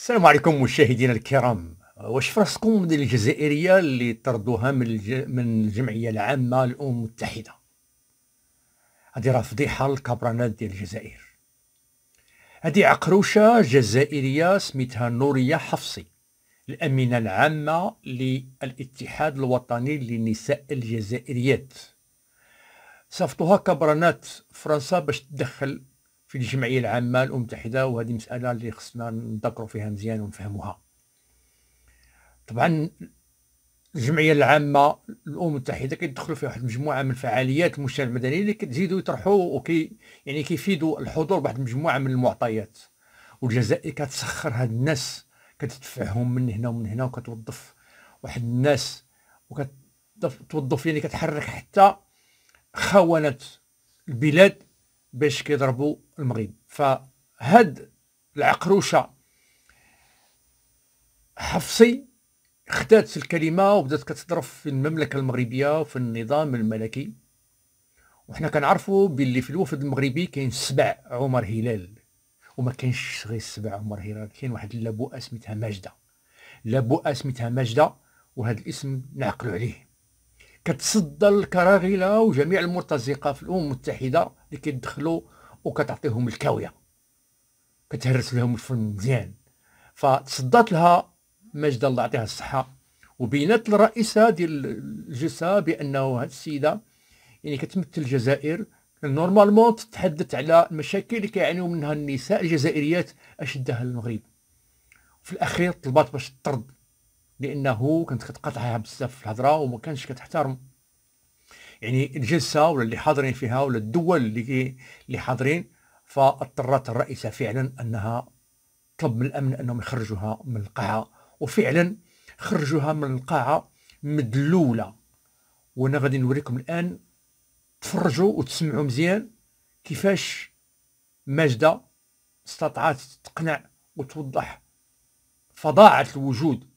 السلام عليكم مشاهدينا الكرام واش فرصكم من الجزائريه اللي طردوها من الج... من الجمعيه العامه للامم المتحده هذه راه فضيحه للكبرانات ديال الجزائر هذه عقروشه جزائريه سميتها نوريه حفصي الامينه العامه للاتحاد الوطني للنساء الجزائريات صفتوها كبرانات فرنسا باش تدخل في الجمعية العامة الأمم المتحدة وهذه مسألة اللي خصنا نذكروا فيها مزيان ونفهموها طبعا الجمعية العامة الأمم المتحدة كيدخلوا فيها واحد المجموعة من الفعاليات المجتمع المدني اللي كتزيدوا يطرحوا وكي يعني كيفيدوا الحضور بواحد المجموعة من المعطيات والجزائر كتسخر هاد الناس كتدفعهم من هنا ومن هنا وكتوظف واحد الناس وكتوظف يعني كتحرك حتى خونة البلاد باش كيضربوا المغرب فهاد العقروشه حفصي خدات الكلمه وبدات كتضرب في المملكه المغربيه وفي النظام الملكي وحنا كنعرفوا باللي في الوفد المغربي كاين سبع عمر هلال وما كاينش غير سبع عمر هلال كاين واحد لابؤه سميتها ماجده لابؤه سميتها ماجده وهذا الاسم نعقلوا عليه كتصدى الكراغله وجميع المرتزقه في الامم المتحده اللي كيدخلوا وكتعطيهم الكاويه كتهرس لهم الفن مزيان فتصدات لها مجد الله يعطيها الصحه وبينات الرئيسه ديال الجسا بانه هذه السيده يعني كتمثل الجزائر نورمالمون تتحدث على المشاكل اللي كيعانيو منها النساء الجزائريات اشدها المغرب في الاخير طلبات باش تطرد لانه كانت كتقاطعها بزاف في الهضره وما كانش كتحترم يعني الجلسه ولا اللي حاضرين فيها ولا الدول اللي اللي حاضرين فاضطرت الرئيسه فعلا انها طلب من الامن انهم يخرجوها من القاعه وفعلا خرجوها من القاعه مدلوله وانا غادي نوريكم الان تفرجوا وتسمعوا مزيان كيفاش ماجده استطاعت تقنع وتوضح فظاعه الوجود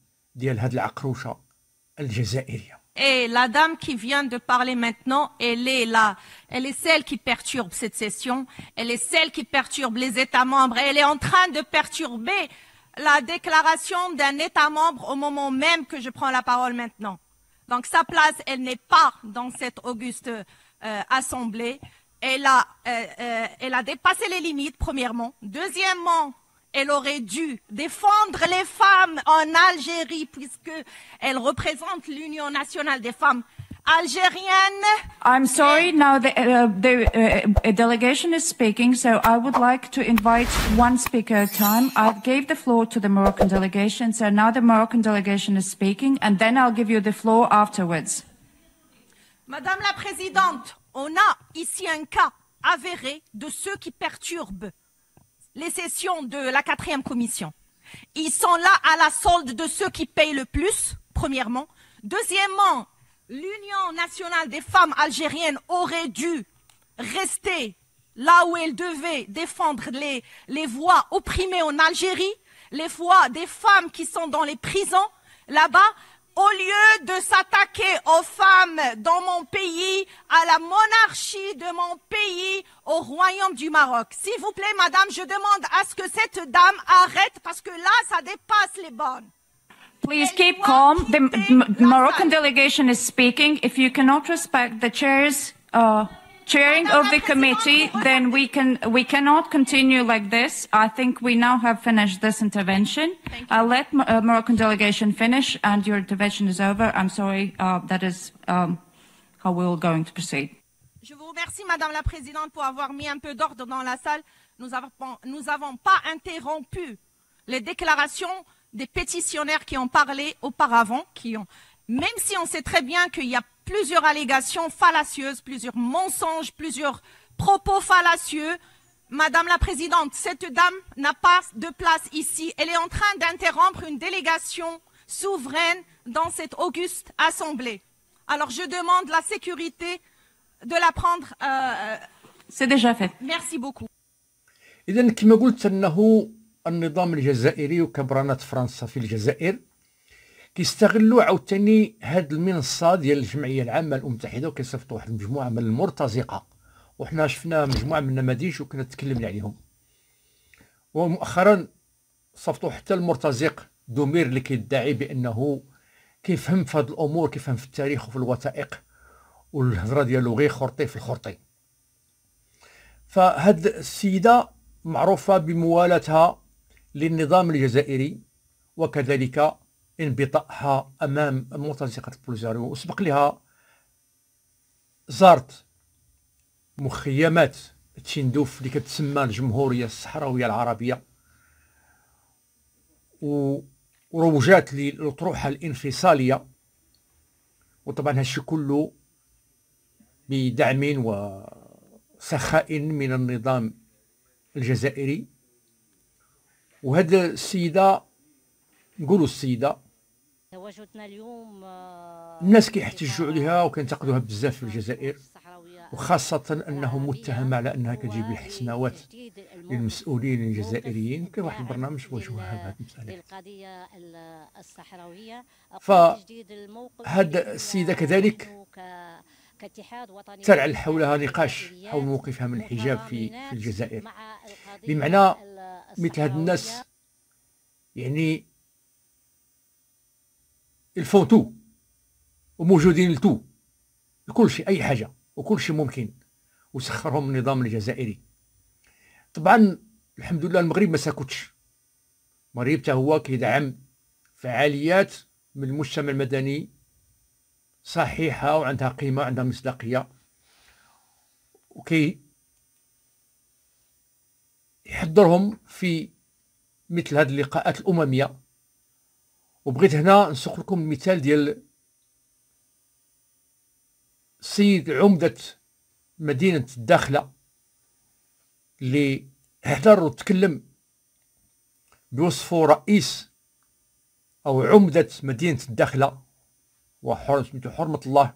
Et la dame qui vient de parler maintenant, elle est là. Elle est celle qui perturbe cette session. Elle est celle qui perturbe les États membres. Elle est en train de perturber la déclaration d'un État membre au moment même que je prends la parole maintenant. Donc sa place, elle n'est pas dans cette auguste euh, assemblée. Elle a, euh, euh, elle a dépassé les limites, premièrement. Deuxièmement, elle aurait dû défendre les femmes en Algérie puisque elle représente l'Union nationale des femmes algériennes. I'm sorry, now the, uh, the uh, delegation is speaking, so I would like to invite one speaker at a time. I gave the floor to the Moroccan delegation, so now the Moroccan delegation is speaking, and then I'll give you the floor afterwards. Madame la Présidente, on a ici un cas avéré de ceux qui perturbent les sessions de la quatrième commission. Ils sont là à la solde de ceux qui payent le plus, premièrement. Deuxièmement, l'Union nationale des femmes algériennes aurait dû rester là où elle devait défendre les, les voix opprimées en Algérie, les voix des femmes qui sont dans les prisons là-bas, au lieu de s'attaquer aux femmes dans mon pays, à la monarchie de mon pays, au royaume du Maroc. S'il vous plaît, madame, je demande à ce que cette dame arrête parce que là, ça dépasse les bornes. Please keep calm. The Moroccan delegation is speaking. If you cannot respect the chair's uh, chairing of the committee, then we can we cannot continue like this. I think we now have finished this intervention. I'll let uh, Moroccan delegation finish, and your intervention is over. I'm sorry, uh, that is um, how we're going to proceed. Je vous remercie, Madame la Présidente, pour avoir mis un peu d'ordre dans la salle. Nous nous avons pas interrompu les déclarations des pétitionnaires qui ont parlé auparavant, qui ont, même si on sait très bien qu'il n'y a plusieurs allégations fallacieuses, plusieurs mensonges, plusieurs propos fallacieux. Madame la Présidente, cette dame n'a pas de place ici. Elle est en train d'interrompre une délégation souveraine dans cette auguste assemblée. Alors je demande la sécurité de la prendre. Euh, euh, C'est déjà fait. Merci beaucoup. كيستغلوا عاوتاني هاد المنصه ديال الجمعيه العامه الامم المتحده وكيصيفطوا واحد المجموعه من المرتزقه وحنا شفنا مجموعه من النماذج وكنا تكلمنا عليهم ومؤخرا صفتوا حتى المرتزق دومير اللي كيدعي بانه كيفهم في هاد الامور كيفهم في التاريخ وفي الوثائق والهضره ديالو غير خرطي في الخرطي فهاد السيده معروفه بموالاتها للنظام الجزائري وكذلك انبطاءها أمام مرتزقه بولزاريو وسبق لها زارت مخيمات تشندوف اللي كتسمى الجمهورية الصحراوية العربية وروجات للأطروحة الانفصالية وطبعا هادشي كله بدعم وسخاء من النظام الجزائري وهاد السيدة نقولوا السيدة تواجدنا اليوم آه، الناس كيحتجوا عليها وكينتقدوها بزاف في الجزائر وخاصة أنه متهم على أنها كتجيب الحسناوات للمسؤولين الجزائريين كاين واحد البرنامج واجهوها بهذه المسألة القضية الصحراوية فهذا السيدة كذلك ترعى حولها نقاش حول موقفها من الحجاب في, في الجزائر بمعنى مثل هاد الناس يعني الفون تو وموجودين لتو لكل شيء اي حاجه وكل شيء ممكن وسخرهم النظام الجزائري طبعا الحمد لله المغرب ما ساكتش المغرب حتى هو كيدعم فعاليات من المجتمع المدني صحيحه وعندها قيمه وعندها مصداقيه وكي يحضرهم في مثل هذه اللقاءات الامميه وبغيت هنا نسوق لكم المثال ديال سيد عمدة مدينة الداخلة اللي هدر وتكلم بوصفه رئيس أو عمدة مدينة الداخلة وحرمة حرمة الله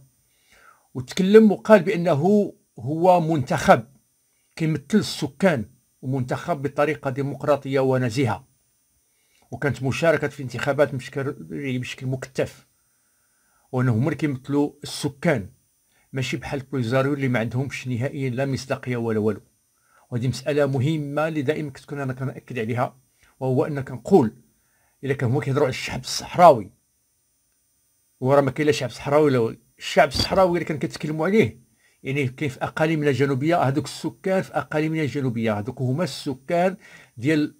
وتكلم وقال بأنه هو منتخب كيمثل السكان ومنتخب بطريقة ديمقراطية ونزيهة وكانت مشاركه في انتخابات بشكل مكتف بشكل هما اللي كيمثلوا السكان ماشي بحال البوليزاريو اللي ما عندهمش نهائيا لا مصداقيه ولا والو وهذه مساله مهمه اللي دائما كتكون انا كنأكد عليها وهو ان كنقول الا كان هما كيهضروا على الشعب الصحراوي وراه ما كاين لا شعب صحراوي لو الشعب الصحراوي اللي كان كيتكلمو عليه يعني كاين في اقاليمنا الجنوبيه هذوك السكان في اقاليمنا الجنوبيه هذوك هما السكان ديال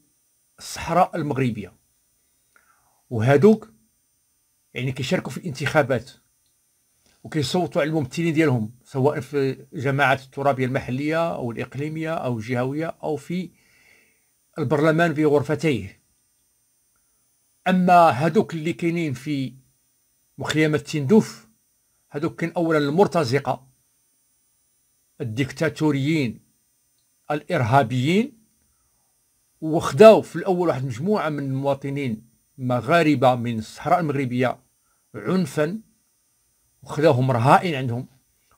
الصحراء المغربيه وهادوك يعني كيشاركوا في الانتخابات وكيصوتوا على الممثلين ديالهم سواء في الجماعات الترابيه المحليه او الاقليميه او الجهويه او في البرلمان في غرفتيه اما هادوك اللي كاينين في مخيمه تندوف هادوك كاين اولا المرتزقه الديكتاتوريين الارهابيين وخداو في الاول واحد مجموعه من المواطنين مغاربة من الصحراء المغربية عنفا وخداهم رهائن عندهم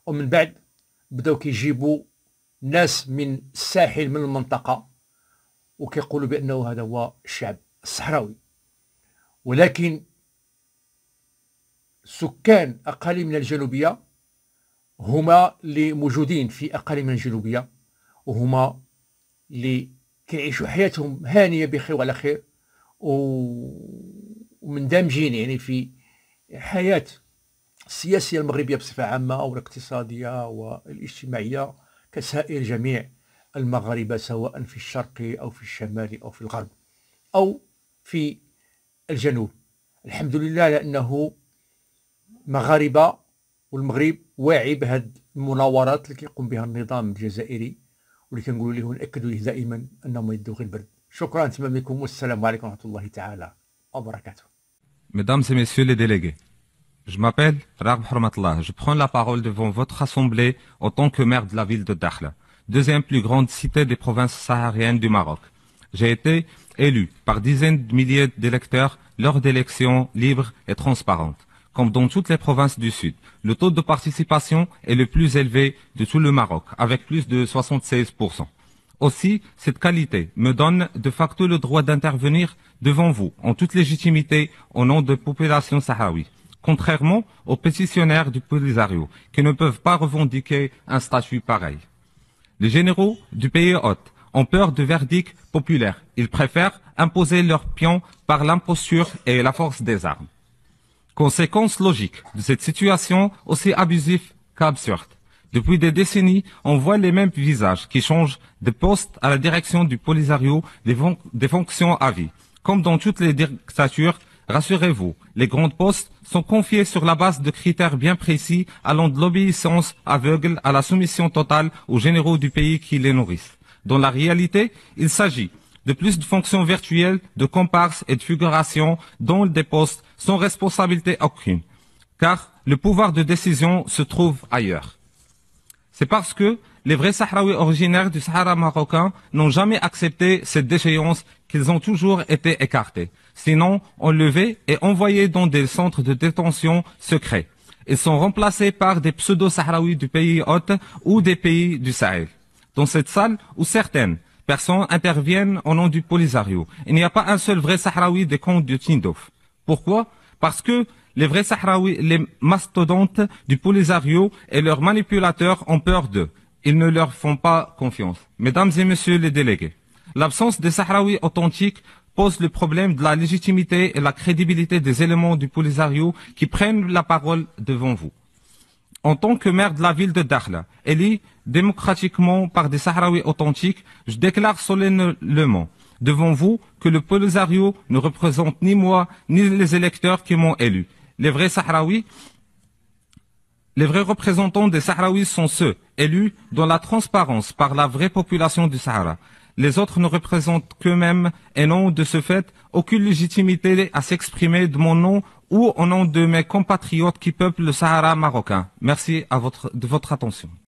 ومن بعد بداو كيجيبوا ناس من الساحل من المنطقة وكيقولوا بأنه هذا هو الشعب الصحراوي ولكن سكان أقاليمنا الجنوبية هما اللي موجودين في أقاليمنا الجنوبية وهما اللي كيعيشوا حياتهم هانية بخير وعلى خير ومندمجين يعني في حياة السياسية المغربية بصفة عامة أو الاقتصادية والاجتماعية كسائر جميع المغاربة سواء في الشرق أو في الشمال أو في الغرب أو في الجنوب الحمد لله لأنه مغاربة والمغرب واعي بهاد المناورات اللي كيقوم بها النظام الجزائري واللي كنقولو ليه ونأكدو ليه دائما أنه ما يدو غير البرد Mesdames et messieurs les délégués, je m'appelle Raghb Hormatullah. Je prends la parole devant votre assemblée en tant que maire de la ville de Dakhla, deuxième plus grande cité des provinces sahariennes du Maroc. J'ai été élu par dizaines de milliers d'électeurs lors d'élections libres et transparentes. Comme dans toutes les provinces du Sud, le taux de participation est le plus élevé de tout le Maroc, avec plus de 76%. Aussi, cette qualité me donne de facto le droit d'intervenir devant vous, en toute légitimité, au nom de populations sahraouis. Contrairement aux pétitionnaires du Polisario, qui ne peuvent pas revendiquer un statut pareil. Les généraux du pays hôte ont peur de verdicts populaires. Ils préfèrent imposer leurs pions par l'imposture et la force des armes. Conséquence logique de cette situation aussi abusive qu'absurde. Depuis des décennies, on voit les mêmes visages qui changent de poste à la direction du Polisario des, fonctions à vie. Comme dans toutes les dictatures, rassurez-vous, les grandes postes sont confiés sur la base de critères bien précis allant de l'obéissance aveugle à la soumission totale aux généraux du pays qui les nourrissent. Dans la réalité, il s'agit de plus de fonctions virtuelles, de comparses et de figurations dont des postes sans responsabilité aucune, car le pouvoir de décision se trouve ailleurs. C'est parce que les vrais Sahraouis originaires du Sahara marocain n'ont jamais accepté cette déchéance qu'ils ont toujours été écartés, sinon enlevés et envoyés dans des centres de détention secrets. Ils sont remplacés par des pseudo-Sahraouis du pays hôte ou des pays du Sahel. Dans cette salle, où certaines personnes interviennent au nom du Polisario, il n'y a pas un seul vrai Sahraoui des comptes de Tindouf. Pourquoi Parce que les vrais Sahraouis, les mastodontes du Polisario et leurs manipulateurs ont peur d'eux. Ils ne leur font pas confiance. Mesdames et messieurs les délégués, l'absence des Sahraouis authentiques pose le problème de la légitimité et la crédibilité des éléments du Polisario qui prennent la parole devant vous. En tant que maire de la ville de Dakhla, élu démocratiquement par des Sahraouis authentiques, je déclare solennellement devant vous que le Polisario ne représente ni moi ni les électeurs qui m'ont élu les vrais Sahraouis, les vrais représentants des Sahraouis sont ceux élus dans la transparence par la vraie population du Sahara. Les autres ne représentent qu'eux-mêmes et n'ont de ce fait aucune légitimité à s'exprimer de mon nom ou au nom de mes compatriotes qui peuplent le Sahara marocain. Merci à votre, de votre attention.